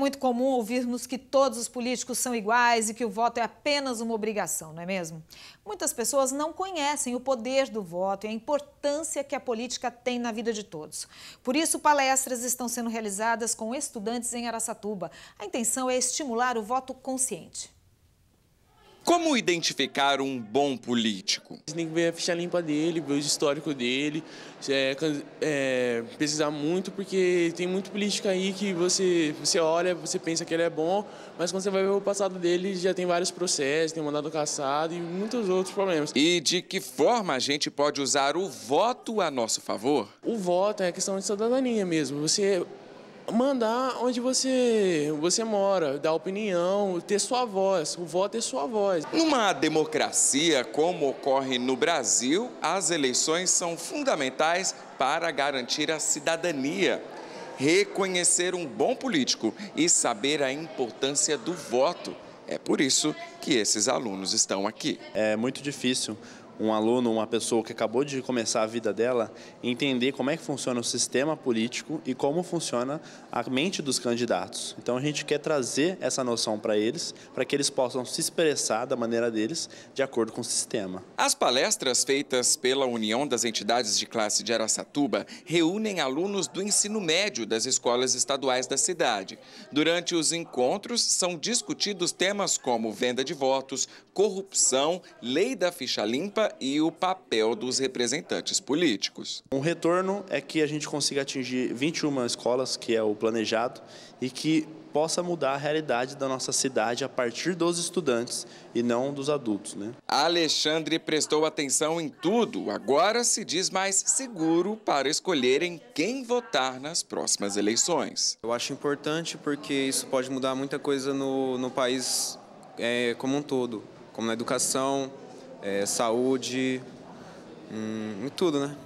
muito comum ouvirmos que todos os políticos são iguais e que o voto é apenas uma obrigação, não é mesmo? Muitas pessoas não conhecem o poder do voto e a importância que a política tem na vida de todos. Por isso, palestras estão sendo realizadas com estudantes em Araçatuba. A intenção é estimular o voto consciente. Como identificar um bom político? Você tem que ver a ficha limpa dele, ver o histórico dele, é, é, pesquisar muito, porque tem muito político aí que você, você olha, você pensa que ele é bom, mas quando você vai ver o passado dele, já tem vários processos, tem mandado caçado e muitos outros problemas. E de que forma a gente pode usar o voto a nosso favor? O voto é questão de cidadania mesmo. Você mandar onde você, você mora, dar opinião, ter sua voz, o voto é sua voz. Numa democracia como ocorre no Brasil, as eleições são fundamentais para garantir a cidadania. Reconhecer um bom político e saber a importância do voto. É por isso que esses alunos estão aqui. É muito difícil um aluno, uma pessoa que acabou de começar a vida dela, entender como é que funciona o sistema político e como funciona a mente dos candidatos. Então a gente quer trazer essa noção para eles, para que eles possam se expressar da maneira deles, de acordo com o sistema. As palestras feitas pela União das Entidades de Classe de Aracatuba reúnem alunos do ensino médio das escolas estaduais da cidade. Durante os encontros são discutidos temas como venda de votos, corrupção, lei da ficha limpa e o papel dos representantes políticos. Um retorno é que a gente consiga atingir 21 escolas, que é o planejado, e que possa mudar a realidade da nossa cidade a partir dos estudantes e não dos adultos. Né? Alexandre prestou atenção em tudo, agora se diz mais seguro para escolherem quem votar nas próximas eleições. Eu acho importante porque isso pode mudar muita coisa no, no país é, como um todo, como na educação, é, saúde, em, hum, em tudo, né?